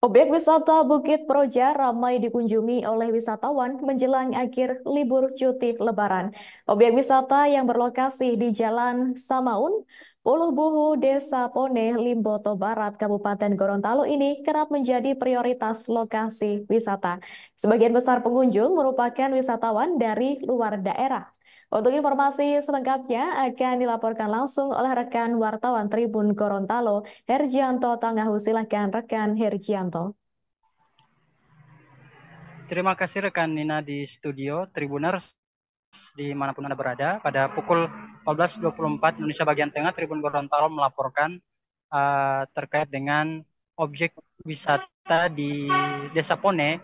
Objek wisata Bukit Proja ramai dikunjungi oleh wisatawan menjelang akhir libur cuti lebaran. Objek wisata yang berlokasi di Jalan Samaun, Puluh Buhu, Desa Pone, Limboto Barat, Kabupaten Gorontalo ini kerap menjadi prioritas lokasi wisata. Sebagian besar pengunjung merupakan wisatawan dari luar daerah. Untuk informasi selengkapnya akan dilaporkan langsung oleh rekan wartawan Tribun Gorontalo, Herjianto Tangahu. Silahkan rekan Herjianto. Terima kasih rekan Nina di studio Tribuners di manapun Anda berada. Pada pukul 14.24 Indonesia bagian tengah, Tribun Gorontalo melaporkan uh, terkait dengan objek wisata di Desa Pone,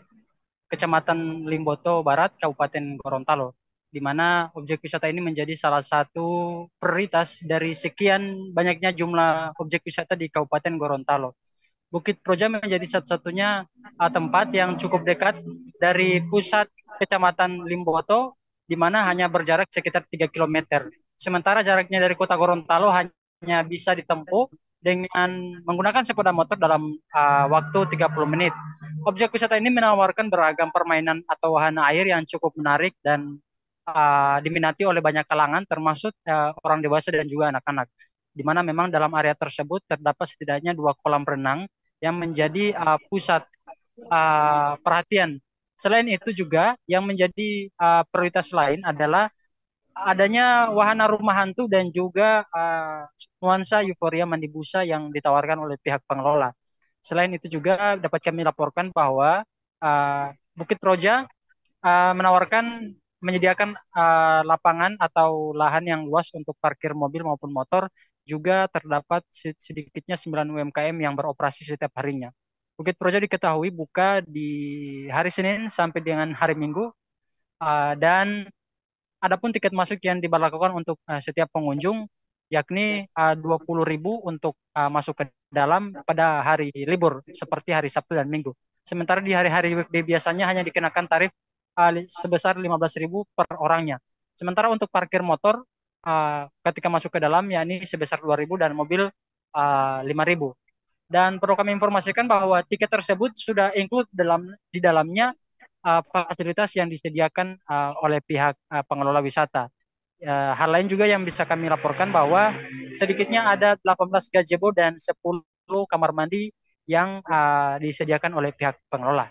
Kecamatan Limboto Barat, Kabupaten Gorontalo di mana objek wisata ini menjadi salah satu prioritas dari sekian banyaknya jumlah objek wisata di Kabupaten Gorontalo. Bukit Proja menjadi satu-satunya eh, tempat yang cukup dekat dari pusat Kecamatan Limboto, di mana hanya berjarak sekitar 3 km. Sementara jaraknya dari kota Gorontalo hanya bisa ditempuh dengan menggunakan sepeda motor dalam uh, waktu 30 menit. Objek wisata ini menawarkan beragam permainan atau wahana air yang cukup menarik dan Eh, diminati oleh banyak kalangan termasuk uh, orang dewasa dan juga anak-anak. Di mana memang dalam area tersebut terdapat setidaknya dua kolam renang yang menjadi uh, pusat uh, perhatian. Selain itu juga yang menjadi uh, prioritas lain adalah adanya wahana rumah hantu dan juga uh, nuansa euforia mandi busa yang ditawarkan oleh pihak pengelola. Selain itu juga dapat kami laporkan bahwa uh, Bukit Proja uh, menawarkan menyediakan uh, lapangan atau lahan yang luas untuk parkir mobil maupun motor, juga terdapat sedikitnya 9 UMKM yang beroperasi setiap harinya. Bukit Projo diketahui buka di hari Senin sampai dengan hari Minggu uh, dan adapun tiket masuk yang diberlakukan untuk uh, setiap pengunjung yakni uh, 20.000 untuk uh, masuk ke dalam pada hari libur seperti hari Sabtu dan Minggu. Sementara di hari-hari biasanya hanya dikenakan tarif uh, sebesar 15.000 per orangnya. Sementara untuk parkir motor uh, ketika masuk ke dalam yakni sebesar 2.000 dan mobil uh, eh, 5.000. Dan perlu kami informasikan bahwa tiket tersebut sudah include dalam di dalamnya uh, fasilitas yang disediakan uh, oleh pihak uh, pengelola wisata. Uh, hal lain juga yang bisa kami laporkan bahwa sedikitnya ada 18 gazebo dan 10 kamar mandi yang uh, disediakan oleh pihak pengelola.